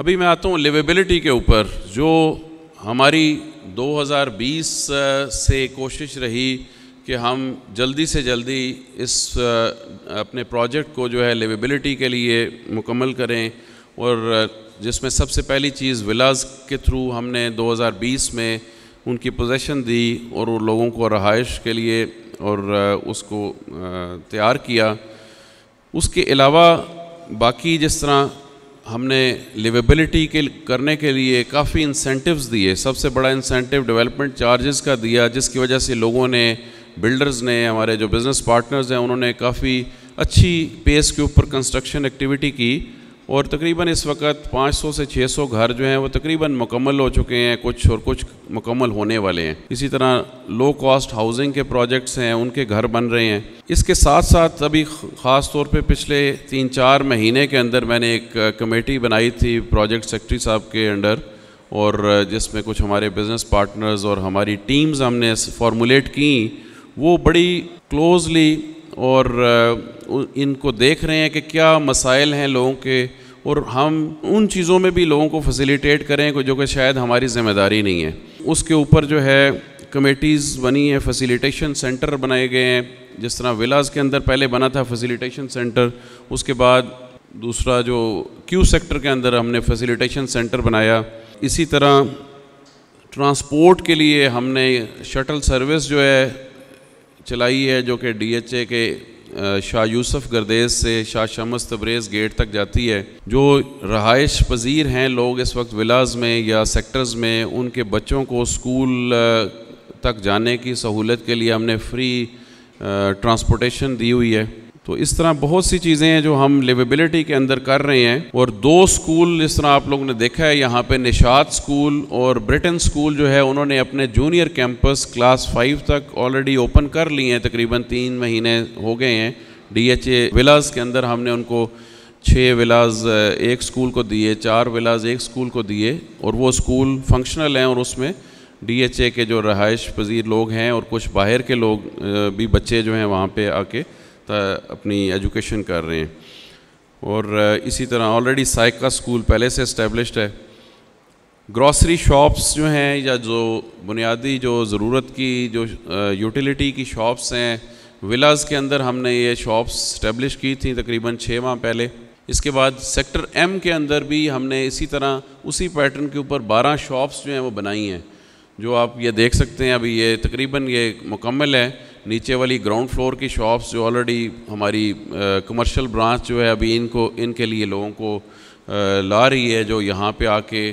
अभी मैं आता हूँ लिवेबिलिटी के ऊपर जो हमारी 2020 से कोशिश रही कि हम जल्दी से जल्दी इस अपने प्रोजेक्ट को जो है लिवेबिलिटी के लिए मुकम्मल करें और जिसमें सबसे पहली चीज़ विलाज के थ्रू हमने 2020 में उनकी पोजेसन दी और उन लोगों को रहाइश के लिए और उसको तैयार किया उसके अलावा बाकी जिस तरह हमने लिवेबिलिटी के करने के लिए काफ़ी इंसेंटिव्स दिए सबसे बड़ा इंसेंटिव डेवलपमेंट चार्जेस का दिया जिसकी वजह से लोगों ने बिल्डर्स ने हमारे जो बिज़नेस पार्टनर्स हैं उन्होंने काफ़ी अच्छी पेस के ऊपर कंस्ट्रक्शन एक्टिविटी की और तकरीबन इस वक्त 500 से 600 घर जो हैं वो तकरीबन मुकम्मल हो चुके हैं कुछ और कुछ मुकम्मल होने वाले हैं इसी तरह लो कॉस्ट हाउसिंग के प्रोजेक्ट्स हैं उनके घर बन रहे हैं इसके साथ साथ अभी ख़ास तौर पे पिछले तीन चार महीने के अंदर मैंने एक कमेटी बनाई थी प्रोजेक्ट सेक्रेटरी साहब के अंडर और जिसमें कुछ हमारे बिज़नेस पार्टनर्स और हमारी टीम्स हमने फार्मूलेट की वो बड़ी क्लोजली और इनको देख रहे हैं कि क्या मसाइल हैं लोगों के और हम उन चीज़ों में भी लोगों को फैसिलिटेट करें जो कि शायद हमारी जिम्मेदारी नहीं है उसके ऊपर जो है कमेटीज़ बनी है फैसिलिटेशन सेंटर बनाए गए हैं जिस तरह विलाज़ के अंदर पहले बना था फैसिलिटेशन सेंटर उसके बाद दूसरा जो क्यू सेक्टर के अंदर हमने फैसिलिटेशन सेंटर बनाया इसी तरह ट्रांसपोर्ट के लिए हमने शटल सर्विस जो है चलाई है जो कि डीएचए के शाह यूसुफ गर्देज से शाह शमस तब्रेज गेट तक जाती है जो रहाइश पजीर हैं लोग इस वक्त विलाज में या सेक्टर्स में उनके बच्चों को स्कूल तक जाने की सहूलत के लिए हमने फ्री ट्रांसपोर्टेशन दी हुई है तो इस तरह बहुत सी चीज़ें हैं जो हम लिवेबिलिटी के अंदर कर रहे हैं और दो स्कूल इस तरह आप लोगों ने देखा है यहाँ पे निशात स्कूल और ब्रिटेन स्कूल जो है उन्होंने अपने जूनियर कैंपस क्लास फाइव तक ऑलरेडी ओपन कर लिए हैं तकरीबन तीन महीने हो गए हैं डी एच ए के अंदर हमने उनको छः विलाज एक स्कूल को दिए चार विलाज एक स्कूल को दिए और वो स्कूल फंक्शनल हैं और उसमें डीएचए के जो रहायश पजीर लोग हैं और कुछ बाहर के लोग भी बच्चे जो हैं वहाँ पे आके अपनी एजुकेशन कर रहे हैं और इसी तरह ऑलरेडी साइका स्कूल पहले से इस्टेबलिश है ग्रॉसरी शॉप्स जो हैं या जो बुनियादी जो ज़रूरत की जो यूटिलिटी की शॉप्स हैं विलाज़ के अंदर हमने ये शॉप्स इस्टेबलिश की थी तकरीबन छः माह पहले इसके बाद सेक्टर एम के अंदर भी हमने इसी तरह उसी पैटर्न के ऊपर 12 शॉप्स जो हैं वो बनाई हैं जो आप ये देख सकते हैं अभी ये तकरीबन ये मुकम्मल है नीचे वाली ग्राउंड फ्लोर की शॉप्स जो ऑलरेडी हमारी कमर्शियल ब्रांच जो है अभी इनको इनके लिए लोगों को आ, ला रही है जो यहाँ पे आके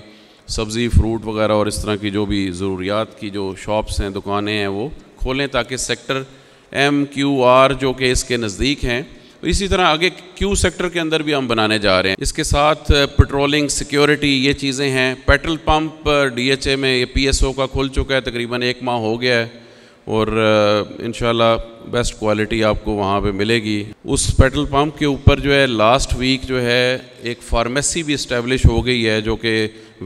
सब्ज़ी फ्रूट वगैरह और इस तरह की जो भी ज़रूरियात की जो शॉप्स हैं दुकानें हैं वो खोलें ताकि सेक्टर एम क्यू आर जो कि इसके नज़दीक हैं इसी तरह आगे क्यू सेक्टर के अंदर भी हम बनाने जा रहे हैं इसके साथ पेट्रोलिंग सिक्योरिटी ये चीज़ें हैं पेट्रोल एच ए में ये ओ का खुल चुका है तकरीबन एक माह हो गया है और इन बेस्ट क्वालिटी आपको वहाँ पे मिलेगी उस पेट्रोल पंप के ऊपर जो है लास्ट वीक जो है एक फार्मेसी भी इस्टेब्लिश हो गई है जो कि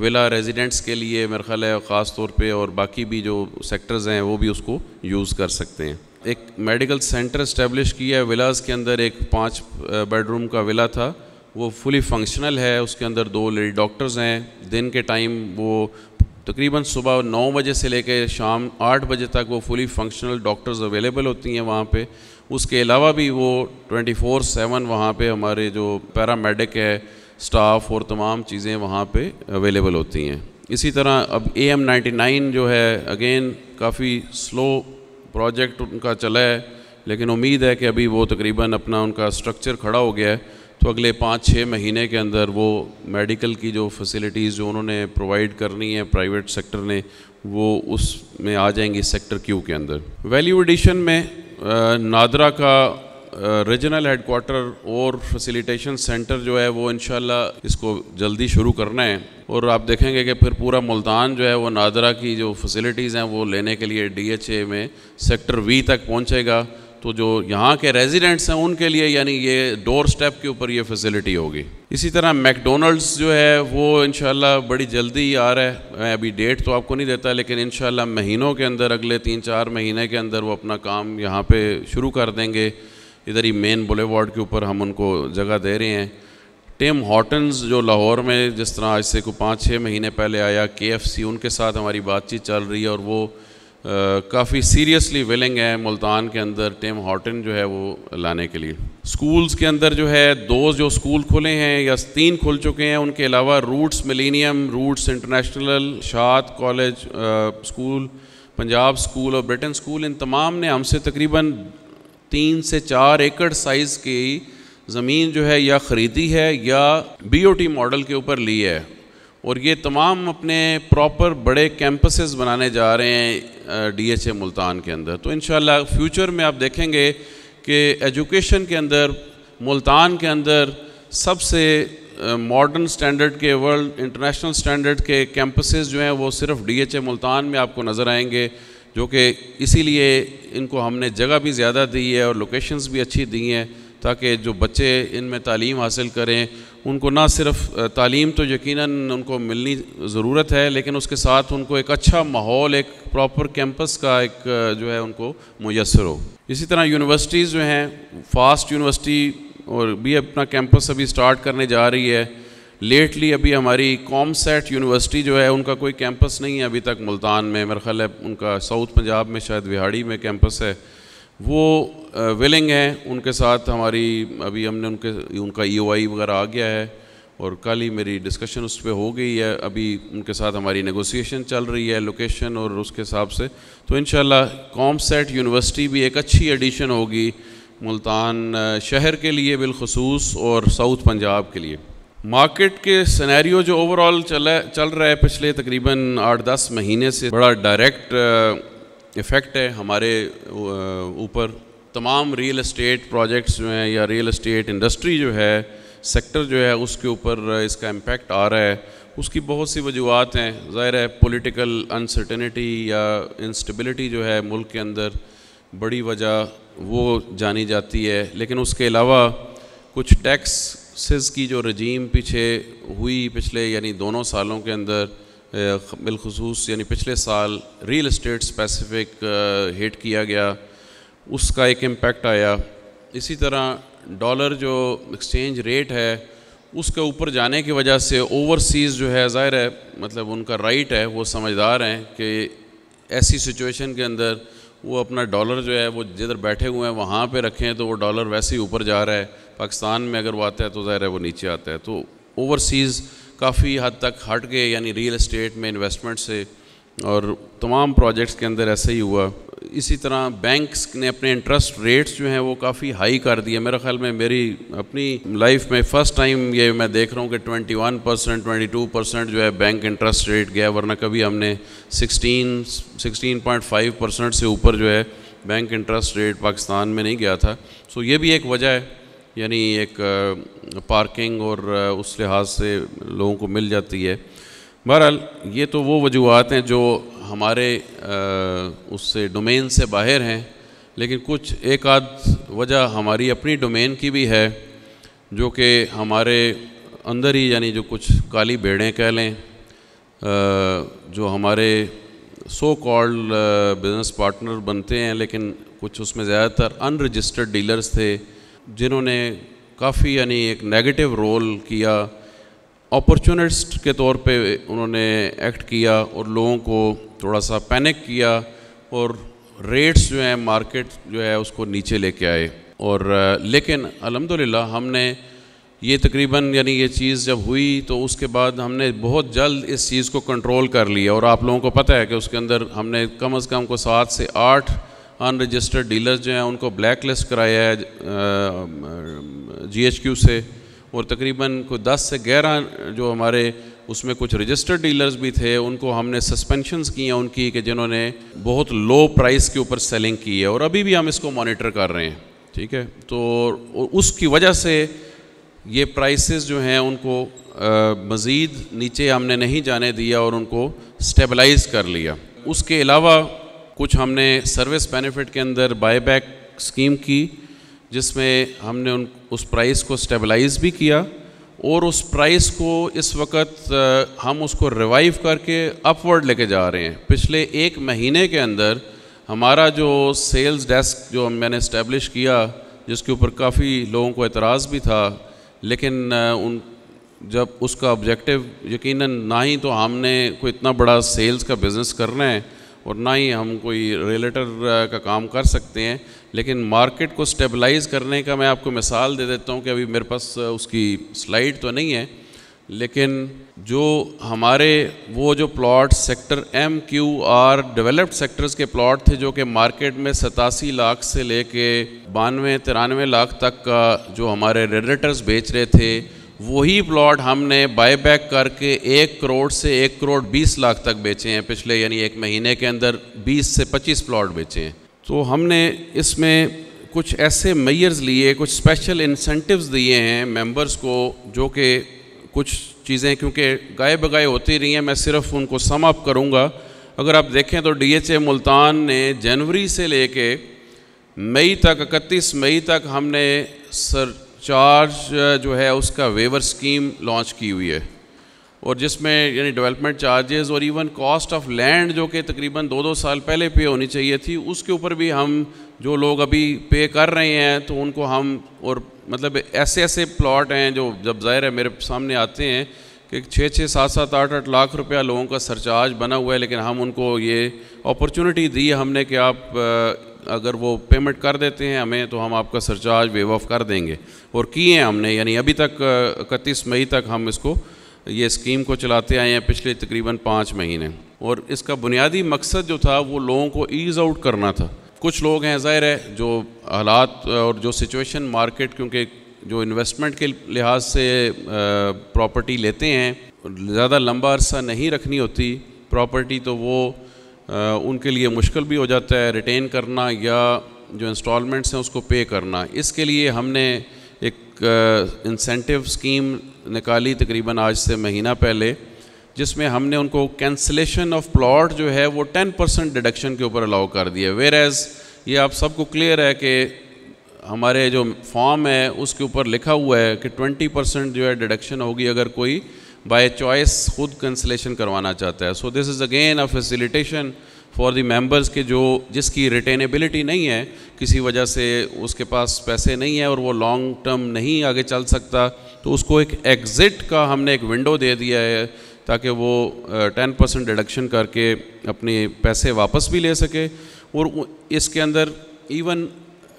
विला रेजिडेंट्स के लिए मेरा ख्याल है ख़ास तौर पे और बाकी भी जो सेक्टर्स हैं वो भी उसको यूज़ कर सकते हैं एक मेडिकल सेंटर इस्टेब्लिश किया है विलाज़ के अंदर एक पाँच बेडरूम का विला था वो फुली फंक्शनल है उसके अंदर दो लेडी डॉक्टर्स हैं दिन के टाइम वो तकरीबन सुबह नौ बजे से लेकर शाम आठ बजे तक वो फुली फंक्शनल डॉक्टर्स अवेलेबल होती हैं वहाँ पे उसके अलावा भी वो 24/7 फ़ोर सेवन वहाँ पर हमारे जो पैरामेडिक है स्टाफ और तमाम चीज़ें वहाँ पे अवेलेबल होती हैं इसी तरह अब ए एम नाइन्टी जो है अगेन काफ़ी स्लो प्रोजेक्ट उनका चला है लेकिन उम्मीद है कि अभी वो तकरीबन अपना उनका स्ट्रक्चर खड़ा हो गया है तो अगले पाँच छः महीने के अंदर वो मेडिकल की जो फैसिलिटीज़ जो उन्होंने प्रोवाइड करनी है प्राइवेट सेक्टर ने वो उस में आ जाएंगी सेक्टर क्यू के अंदर वैल्यू एडिशन में नादरा का रीजनल हेडकोार्टर और फैसिलिटेशन सेंटर जो है वो इन इसको जल्दी शुरू करना है और आप देखेंगे कि फिर पूरा मुल्तान जो है वो नादरा की जो फैसिलिटीज़ हैं वो लेने के लिए डी में सेक्टर वी तक पहुँचेगा तो जो यहाँ के रेजिडेंट्स हैं उनके लिए यानी ये डोर स्टेप के ऊपर ये फैसिलिटी होगी इसी तरह मैकडोनल्ड्स जो है वो इन बड़ी जल्दी आ रहा है मैं अभी डेट तो आपको नहीं देता लेकिन इन महीनों के अंदर अगले तीन चार महीने के अंदर वो अपना काम यहाँ पर शुरू कर देंगे इधर ही मेन बुले के ऊपर हम उनको जगह दे रहे हैं टिम हॉटन्स जो लाहौर में जिस तरह आज से को पाँच छः महीने पहले आया के उनके साथ हमारी बातचीत चल रही है और वो काफ़ी सीरियसली विलिंग है मुल्तान के अंदर टेम हॉटन जो है वो लाने के लिए स्कूल्स के अंदर जो है दो जो स्कूल खुले हैं या तीन खुल चुके हैं उनके अलावा रूट्स मिलेनियम रूट्स इंटरनेशनल शाद कॉलेज स्कूल पंजाब स्कूल और ब्रिटेन स्कूल इन तमाम ने हमसे तकरीबन तीन से चार एकड़ साइज़ की ज़मीन जो है या ख़रीदी है या बी मॉडल के ऊपर ली है और ये तमाम अपने प्रॉपर बड़े कैंपसेस बनाने जा रहे हैं डीएचए मुल्तान के अंदर तो इन फ्यूचर में आप देखेंगे कि एजुकेशन के अंदर मुल्तान के अंदर सबसे मॉडर्न स्टैंडर्ड के वर्ल्ड इंटरनेशनल स्टैंडर्ड के कैंपसेस जो हैं वो सिर्फ डीएचए मुल्तान में आपको नज़र आएंगे जो कि इसीलिए इनको हमने जगह भी ज़्यादा दी है और लोकेशंस भी अच्छी दी हैं ताकि जो बच्चे इनमें तालीम हासिल करें उनको ना सिर्फ तालीम तो यकीनन उनको मिलनी ज़रूरत है लेकिन उसके साथ उनको एक अच्छा माहौल एक प्रॉपर कैंपस का एक जो है उनको मैसर हो इसी तरह यूनिवर्सिटीज़ जो हैं फास्ट यूनिवर्सिटी और भी अपना कैंपस अभी स्टार्ट करने जा रही है लेटली अभी हमारी कॉम सेट यूनिवर्सिटी जो है उनका कोई कैंपस नहीं है अभी तक मुल्तान में मेरा ख्याल है उनका साउथ पंजाब में शायद विहाड़ी में कैंपस है वो विलिंग हैं उनके साथ हमारी अभी हमने उनके उनका ई e वगैरह आ गया है और कल ही मेरी डिस्कशन उस पर हो गई है अभी उनके साथ हमारी नेगोशिएशन चल रही है लोकेशन और उसके हिसाब से तो इन सेट यूनिवर्सिटी भी एक अच्छी एडिशन होगी मुल्तान शहर के लिए बिलखसूस और साउथ पंजाब के लिए मार्केट के सिनेरियो जो ओवरऑल चला चल रहा है पिछले तकरीबन आठ दस महीने से बड़ा डायरेक्ट इफ़ेक्ट है हमारे ऊपर तमाम रियल इस्टेट प्रोजेक्ट्स जो हैं या रियल इस्टेट इंडस्ट्री जो है सेक्टर जो है उसके ऊपर इसका इम्पेक्ट आ रहा है उसकी बहुत सी वजूहत हैं ज़ाहिर है पोलिटिकल अनसर्टेनिटी या इंस्टेबिलिटी जो है मुल्क के अंदर बड़ी वजह वो जानी जाती है लेकिन उसके अलावा कुछ टैक्स की जो रजीम पीछे हुई पिछले यानी दोनों सालों के अंदर बिलखसूस यानी पिछले साल रियल इस्टेट स्पेसिफिक हिट किया गया उसका एक इम्पेक्ट आया इसी तरह डॉलर जो एक्सचेंज रेट है उसके ऊपर जाने की वजह से ओवरसीज़ जो है ज़ाहिर है मतलब उनका राइट है वो समझदार हैं कि ऐसी सिचुएशन के अंदर वो अपना डॉलर जो है वो जिधर बैठे हुए हैं वहाँ पे रखें तो वो डॉलर वैसे ही ऊपर जा रहा है पाकिस्तान में अगर वो आता है तो ज़ाहिर है वो नीचे आता है तो ओवरसीज़ काफ़ी हद तक हट गए यानी रियल इस्टेट में इन्वेस्टमेंट से और तमाम प्रोजेक्ट्स के अंदर ऐसा ही हुआ इसी तरह बैंक्स ने अपने इंटरेस्ट रेट्स जो हैं वो काफ़ी हाई कर दिए मेरे ख्याल में मेरी अपनी लाइफ में फ़र्स्ट टाइम ये मैं देख रहा हूँ कि 21 परसेंट ट्वेंटी परसेंट जो है बैंक इंटरेस्ट रेट गया वरना कभी हमने 16 16.5 परसेंट से ऊपर जो है बैंक इंटरेस्ट रेट पाकिस्तान में नहीं गया था सो ये भी एक वजह है यानी एक पार्किंग और उस लिहाज से लोगों को मिल जाती है बहरहाल ये तो वो वजूहत हैं जो हमारे उससे डोमेन से बाहर हैं लेकिन कुछ एक आध वजह हमारी अपनी डोमेन की भी है जो कि हमारे अंदर ही यानी जो कुछ काली भेड़ें कह लें जो हमारे सो कॉल्ड बिज़नेस पार्टनर बनते हैं लेकिन कुछ उसमें ज़्यादातर अनरजिस्टर्ड डीलर्स थे जिन्होंने काफ़ी यानी एक नेगेटिव रोल किया अपॉर्चुनिस्ट के तौर पे उन्होंने एक्ट किया और लोगों को थोड़ा सा पैनिक किया और रेट्स जो हैं मार्केट जो है उसको नीचे लेके आए और लेकिन अलहमदिल्ला हमने ये तकरीबन यानी ये चीज़ जब हुई तो उसके बाद हमने बहुत जल्द इस चीज़ को कंट्रोल कर लिया और आप लोगों को पता है कि उसके अंदर हमने कम अज़ कम को सात से आठ अनरजिस्टर्ड डीलर्स जो हैं उनको ब्लैक लिस्ट कराया है जीएचक्यू से और तकरीबन कोई 10 से 11 जो हमारे उसमें कुछ रजिस्टर्ड डीलर्स भी थे उनको हमने सस्पेंशंस की हैं उनकी कि जिन्होंने बहुत लो प्राइस के ऊपर सेलिंग की है और अभी भी हम इसको मॉनिटर कर रहे हैं ठीक है तो उसकी वजह से ये प्राइसेस जो हैं उनको मज़ीद नीचे हमने नहीं जाने दिया और उनको स्टेबलाइज कर लिया उसके अलावा कुछ हमने सर्विस बेनिफिट के अंदर बायबैक स्कीम की जिसमें हमने उन उस प्राइस को स्टेबलाइज भी किया और उस प्राइस को इस वक्त हम उसको रिवाइव करके अपवर्ड लेके जा रहे हैं पिछले एक महीने के अंदर हमारा जो सेल्स डेस्क जो मैंने इस्टेब्लिश किया जिसके ऊपर काफ़ी लोगों को एतराज़ भी था लेकिन उन जब उसका ऑब्जेक्टिव यकीनन ना ही तो हमने कोई इतना बड़ा सेल्स का बिज़नेस करना है और ना ही हम कोई रेलेटर का काम कर सकते हैं लेकिन मार्केट को स्टेबलाइज करने का मैं आपको मिसाल दे देता हूँ कि अभी मेरे पास उसकी स्लाइड तो नहीं है लेकिन जो हमारे वो जो plot sector M Q R developed sectors के प्लॉट थे जो कि मार्केट में सतासी लाख से लेके बानवे तिरानवे लाख तक का जो हमारे रेडिटर्स बेच रहे थे वही प्लॉट हमने बायबैक करके एक करोड़ से एक करोड़ बीस लाख तक बेचे हैं पिछले यानी एक महीने के अंदर बीस से पच्चीस प्लॉट बेचे हैं तो हमने इसमें कुछ ऐसे मैयर्स लिए कुछ स्पेशल इंसेंटिव्स दिए हैं मेंबर्स को जो कि कुछ चीज़ें क्योंकि गाय बगाए होती रही हैं मैं सिर्फ उनको सम अप करूँगा अगर आप देखें तो डीएचए मुल्तान ने जनवरी से कर मई तक इकतीस मई तक हमने सर चार्ज uh, जो है उसका वेवर स्कीम लॉन्च की हुई है और जिसमें यानी डेवलपमेंट चार्जेस और इवन कॉस्ट ऑफ लैंड जो कि तकरीबन दो दो साल पहले पे होनी चाहिए थी उसके ऊपर भी हम जो लोग अभी पे कर रहे हैं तो उनको हम और मतलब ऐसे ऐसे प्लॉट हैं जो जब जाहिर है मेरे सामने आते हैं कि छः छः सात सात आठ आठ लाख रुपया लोगों का सरचार्ज बना हुआ है लेकिन हम उनको ये अपॉर्चुनिटी दी हमने कि आप uh, अगर वो पेमेंट कर देते हैं हमें तो हम आपका सरचार्ज वेव ऑफ कर देंगे और किए हैं हमने यानी अभी तक इकतीस मई तक हम इसको ये स्कीम को चलाते आए हैं पिछले तकरीबन पाँच महीने और इसका बुनियादी मकसद जो था वो लोगों को ईज़ आउट करना था कुछ लोग हैं ज़ाहिर है जो हालात और जो सिचुएशन मार्केट क्योंकि जो इन्वेस्टमेंट के लिहाज से प्रॉपर्टी लेते हैं ज़्यादा लंबा अरसा नहीं रखनी होती प्रॉपर्टी तो वो उनके लिए मुश्किल भी हो जाता है रिटेन करना या जो इंस्टॉलमेंट्स हैं उसको पे करना इसके लिए हमने एक इंसेंटिव स्कीम निकाली तकरीबन आज से महीना पहले जिसमें हमने उनको कैंसलेशन ऑफ प्लॉट जो है वो 10 परसेंट डिडक्शन के ऊपर अलाउ कर दिया वेर एज़ ये आप सबको क्लियर है कि हमारे जो फॉर्म है उसके ऊपर लिखा हुआ है कि 20 परसेंट जो है डिडक्शन होगी अगर कोई बाय चॉइस खुद कंसलेशन करवाना चाहता है so this is again a facilitation for the members के जो जिसकी रिटेनेबिलिटी नहीं है किसी वजह से उसके पास पैसे नहीं है और वो लॉन्ग टर्म नहीं आगे चल सकता तो उसको एक एग्ज़िट का हमने एक विंडो दे दिया है ताकि वो टेन परसेंट डिडक्शन करके अपने पैसे वापस भी ले सके और इसके अंदर इवन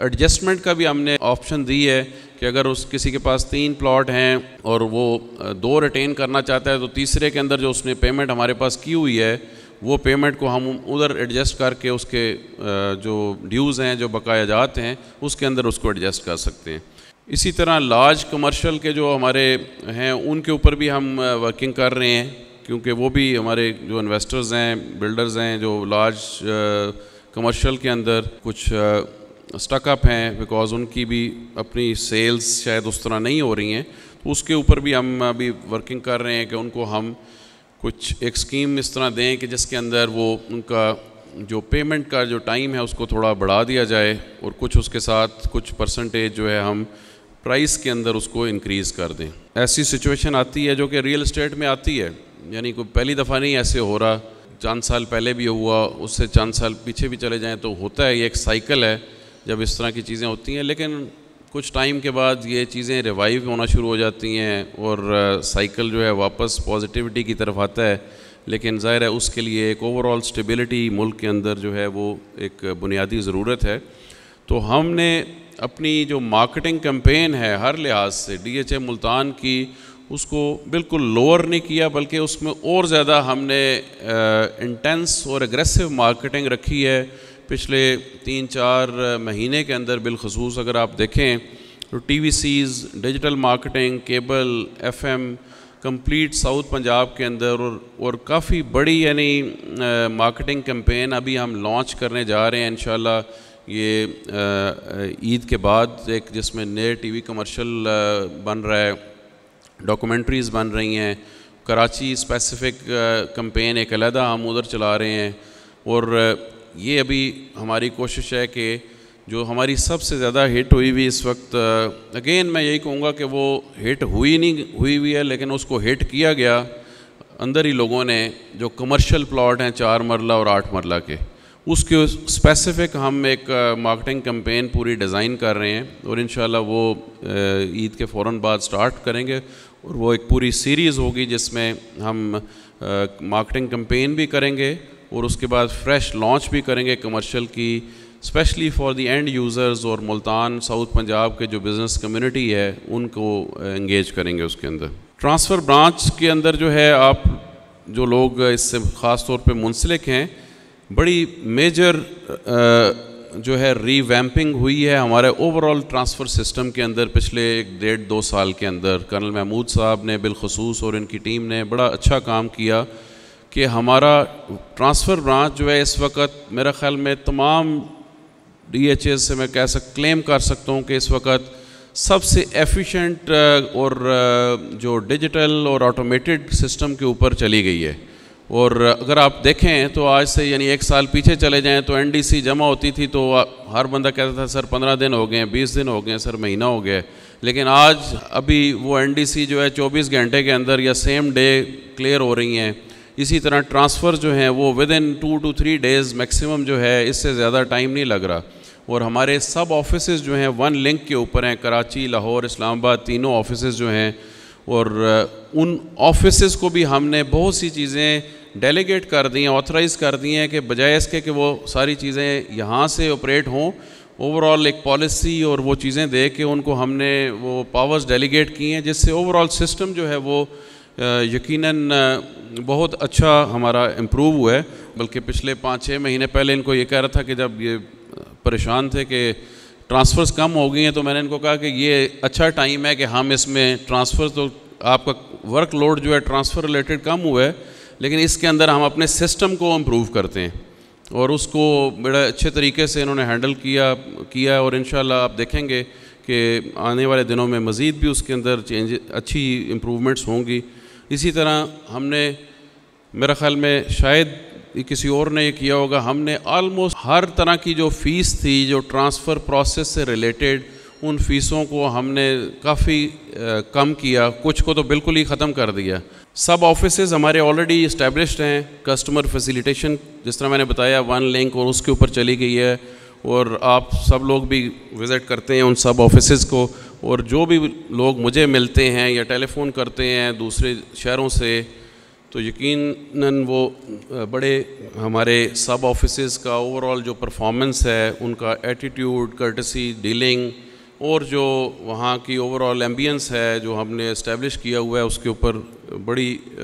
एडजस्टमेंट का भी हमने ऑप्शन दी है कि अगर उस किसी के पास तीन प्लॉट हैं और वो दो रिटेन करना चाहता है तो तीसरे के अंदर जो उसने पेमेंट हमारे पास की हुई है वो पेमेंट को हम उधर एडजस्ट करके उसके जो ड्यूज़ हैं जो बकाया जात हैं उसके अंदर उसको एडजस्ट कर सकते हैं इसी तरह लार्ज कमर्शल के जो हमारे हैं उनके ऊपर भी हम वर्किंग कर रहे हैं क्योंकि वो भी हमारे जो इन्वेस्टर्स हैं बिल्डर्स हैं जो लार्ज कमर्शल के अंदर कुछ स्टकअप हैं बिकॉज उनकी भी अपनी सेल्स शायद उस तरह नहीं हो रही हैं तो उसके ऊपर भी हम अभी वर्किंग कर रहे हैं कि उनको हम कुछ एक स्कीम इस तरह दें कि जिसके अंदर वो उनका जो पेमेंट का जो टाइम है उसको थोड़ा बढ़ा दिया जाए और कुछ उसके साथ कुछ परसेंटेज जो है हम प्राइस के अंदर उसको इंक्रीज़ कर दें ऐसी सिचुएशन आती है जो कि रियल इस्टेट में आती है यानी कोई पहली दफ़ा नहीं ऐसे हो रहा चंद साल पहले भी हुआ उससे चंद साल पीछे भी चले जाएँ तो होता है ये एक साइकिल है जब इस तरह की चीज़ें होती हैं लेकिन कुछ टाइम के बाद ये चीज़ें रिवाइव होना शुरू हो जाती हैं और साइकिल uh, जो है वापस पॉजिटिविटी की तरफ आता है लेकिन ज़ाहिर है उसके लिए एक ओवरऑल स्टेबिलिटी मुल्क के अंदर जो है वो एक बुनियादी ज़रूरत है तो हमने अपनी जो मार्केटिंग कैंपेन है हर लिहाज से डी एच ए मुल्तान की उसको बिल्कुल लोअर नहीं किया बल्कि उसमें और ज़्यादा हमने इंटेंस uh, और एग्रेसिव मार्केटिंग रखी है पिछले तीन चार महीने के अंदर बिलखसूस अगर आप देखें तो T V Cs digital marketing cable F M complete south Punjab के अंदर और और काफ़ी बड़ी यानी मार्केटिंग कैंपेन अभी हम लॉन्च करने जा रहे हैं इन ये ईद के बाद एक जिसमें नए टीवी कमर्शियल बन रहा है डॉक्यूमेंट्रीज़ बन रही हैं कराची स्पेसिफिक कंपेन एक अलहदा हम उधर चला रहे हैं और ये अभी हमारी कोशिश है कि जो हमारी सबसे ज़्यादा हिट हुई हुई इस वक्त अगेन uh, मैं यही कहूँगा कि वो हिट हुई नहीं हुई हुई है लेकिन उसको हिट किया गया अंदर ही लोगों ने जो कमर्शियल प्लॉट हैं चार मरला और आठ मरला के उसके स्पेसिफ़िक हम एक मार्केटिंग uh, कैंपेन पूरी डिज़ाइन कर रहे हैं और इन वो uh, ईद के फ़ौर बाद स्टार्ट करेंगे और वो एक पूरी सीरीज़ होगी जिसमें हम मार्केटिंग कैंपेन भी करेंगे और उसके बाद फ्रेश लॉन्च भी करेंगे कमर्शियल की specially for the end users और मुल्तान साउथ पंजाब के जो बिज़नेस कम्युनिटी है उनको इंगेज uh, करेंगे उसके अंदर ट्रांसफ़र ब्रांच के अंदर जो है आप जो लोग इससे ख़ास तौर पर मुंसलिक हैं बड़ी मेजर uh, जो है रीवैम्पिंग हुई है हमारे ओवरऑल ट्रांसफ़र सिस्टम के अंदर पिछले एक डेढ़ दो साल के अंदर कर्नल महमूद साहब ने बिलखसूस और इनकी टीम ने बड़ा अच्छा काम किया कि हमारा ट्रांसफ़र ब्रांच जो है इस वक्त मेरे ख्याल में तमाम डी से मैं कह सक क्लेम कर सकता हूँ कि इस वक्त सबसे एफिशिएंट और जो डिजिटल और ऑटोमेटेड सिस्टम के ऊपर चली गई है और अगर आप देखें तो आज से यानी एक साल पीछे चले जाएं तो एनडीसी जमा होती थी तो हर बंदा कहता था सर पंद्रह दिन हो गए बीस दिन हो गए सर महीना हो गया लेकिन आज अभी वो एनडीसी जो है चौबीस घंटे के अंदर या सेम डे क्लियर हो रही हैं इसी तरह ट्रांसफ़र जो हैं वो within two to three days maximum जो है इससे ज़्यादा टाइम नहीं लग रहा और हमारे सब ऑफिस जो हैं वन लिंक के ऊपर हैं कराची लाहौर इस्लामाबाद तीनों ऑफिस जो हैं और uh, उन ऑफिस को भी हमने बहुत सी चीज़ें डेलीगेट कर दी हैं ऑथराइज़ कर दी हैं कि बजाय इसके कि वो सारी चीज़ें यहाँ से ऑपरेट हों ओवरऑल एक पॉलिसी और वो चीज़ें दे के उनको हमने वो पावर्स डेलीगेट की हैं जिससे ओवरऑल सिस्टम जो है वो यकीनन बहुत अच्छा हमारा इम्प्रूव हुआ है बल्कि पिछले पाँच छः महीने पहले इनको ये कह रहा था कि जब ये परेशान थे कि ट्रांसफ़र्स कम हो गई हैं तो मैंने इनको कहा कि ये अच्छा टाइम है कि हम इसमें ट्रांसफ़र तो आपका वर्क लोड जो है ट्रांसफ़र रिलेटेड कम हुआ है लेकिन इसके अंदर हम अपने सिस्टम को इम्प्रूव करते हैं और उसको बड़े अच्छे तरीके से इन्होंने हैंडल किया किया और इन आप देखेंगे कि आने वाले दिनों में मज़ीद भी उसके अंदर चेंज अच्छी इम्प्रूवमेंट्स होंगी इसी तरह हमने मेरा ख्याल में शायद किसी और ने ये किया होगा हमने आलमोस्ट हर तरह की जो फ़ीस थी जो ट्रांसफ़र प्रोसेस से रिलेटेड उन फीसों को हमने काफ़ी कम किया कुछ को तो बिल्कुल ही ख़त्म कर दिया सब ऑफिस हमारे ऑलरेडी इस्टेब्लिश हैं कस्टमर फैसिलिटेशन जिस तरह मैंने बताया वन लिंक और उसके ऊपर चली गई है और आप सब लोग भी विज़िट करते हैं उन सब ऑफिस को और जो भी लोग मुझे मिलते हैं या टेलीफोन करते हैं दूसरे शहरों से तो यकीनन वो बड़े हमारे सब ऑफिस का ओवरऑल जो परफॉर्मेंस है उनका एटीट्यूड कर्टसी डीलिंग और जो वहाँ की ओवरऑल एम्बियंस है जो हमने इस्टेब्लिश किया हुआ है उसके ऊपर बड़ी आ,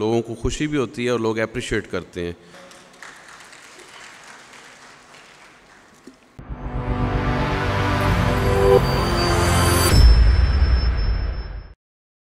लोगों को खुशी भी होती है और लोग अप्रिशिएट करते हैं